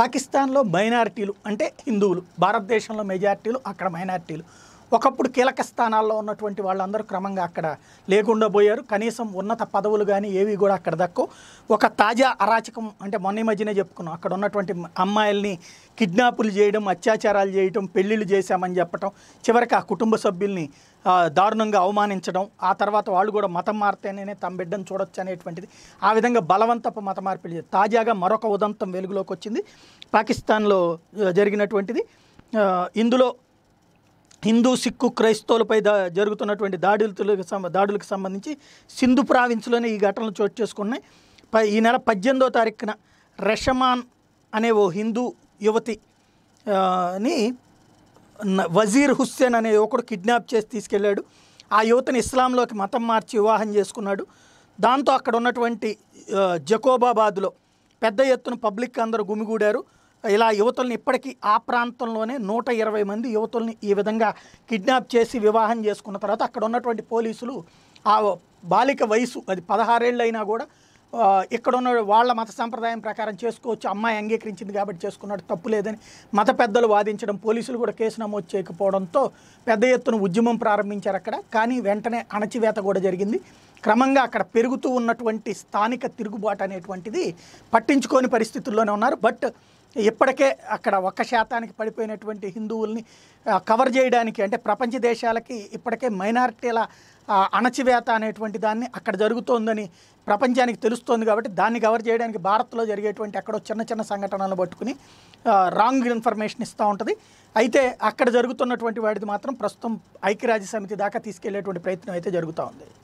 పాకిస్తాన్లో మైనారిటీలు అంటే హిందువులు భారతదేశంలో మెజార్టీలు అక్కడ మైనారిటీలు ఒకప్పుడు కీలక స్థానాల్లో ఉన్నటువంటి వాళ్ళందరూ క్రమంగా అక్కడ లేకుండా పోయారు కనీసం ఉన్నత పదవులు కానీ ఏవి కూడా అక్కడ దక్కు ఒక తాజా అరాచకం అంటే మొన్న మధ్యనే చెప్పుకున్నాం అక్కడ ఉన్నటువంటి అమ్మాయిల్ని కిడ్నాపులు చేయడం అత్యాచారాలు చేయడం పెళ్ళిళ్ళు చేశామని చెప్పటం చివరికి ఆ కుటుంబ సభ్యుల్ని దారుణంగా అవమానించడం ఆ తర్వాత వాళ్ళు కూడా మతం మారితేనే తమ బిడ్డను చూడొచ్చు అనేటువంటిది ఆ విధంగా బలవంతపు మత మార్పిడి తాజాగా మరొక ఉదంతం వెలుగులోకి వచ్చింది పాకిస్తాన్లో జరిగినటువంటిది ఇందులో హిందూ సిక్కు క్రైస్తవులపై దా జరుగుతున్నటువంటి దాడులకు దాడులకు సంబంధించి సింధు ప్రావిన్స్లోనే ఈ ఘటనలు చోటు చేసుకున్నాయి ప ఈ నెల పద్దెనిమిదో తారీఖున రెషమాన్ అనే ఓ హిందూ యువతి ని వజీర్ హుస్సేన్ అనే యువకుడు కిడ్నాప్ చేసి తీసుకెళ్ళాడు ఆ యువతని ఇస్లాంలోకి మతం మార్చి వివాహం చేసుకున్నాడు దాంతో అక్కడ ఉన్నటువంటి జకోబాబాద్లో పెద్ద ఎత్తున పబ్లిక్ అందరూ గుమిగూడారు ఇలా యువతుల్ని ఇప్పటికీ ఆ ప్రాంతంలోనే నూట ఇరవై మంది యువతుల్ని ఈ విధంగా కిడ్నాప్ చేసి వివాహం చేసుకున్న తర్వాత అక్కడ ఉన్నటువంటి పోలీసులు ఆ బాలిక వయసు అది పదహారేళ్ళు అయినా కూడా ఇక్కడ ఉన్న వాళ్ళ మత సంప్రదాయం ప్రకారం చేసుకోవచ్చు అమ్మాయి అంగీకరించింది కాబట్టి చేసుకున్నాడు తప్పు లేదని మత పెద్దలు వాదించడం పోలీసులు కూడా కేసు నమోదు చేయకపోవడంతో పెద్ద ఎత్తున ఉద్యమం ప్రారంభించారు అక్కడ కానీ వెంటనే అణచివేత కూడా జరిగింది క్రమంగా అక్కడ పెరుగుతూ ఉన్నటువంటి స్థానిక తిరుగుబాటు అనేటువంటిది పట్టించుకోని పరిస్థితుల్లోనే ఉన్నారు బట్ ఇప్పటికే అక్కడ ఒక్క శాతానికి పడిపోయినటువంటి హిందువుల్ని కవర్ చేయడానికి అంటే ప్రపంచ దేశాలకి ఇప్పటికే మైనారిటీల అణచివేత అనేటువంటి దాన్ని అక్కడ జరుగుతోందని ప్రపంచానికి తెలుస్తోంది కాబట్టి దాన్ని కవర్ చేయడానికి భారత్లో జరిగేటువంటి అక్కడో చిన్న చిన్న సంఘటనలు పట్టుకుని రాంగ్ ఇన్ఫర్మేషన్ ఇస్తూ ఉంటుంది అయితే అక్కడ జరుగుతున్నటువంటి వాటిది మాత్రం ప్రస్తుతం ఐక్యరాజ్య సమితి దాకా తీసుకెళ్లేటువంటి ప్రయత్నం అయితే జరుగుతూ ఉంది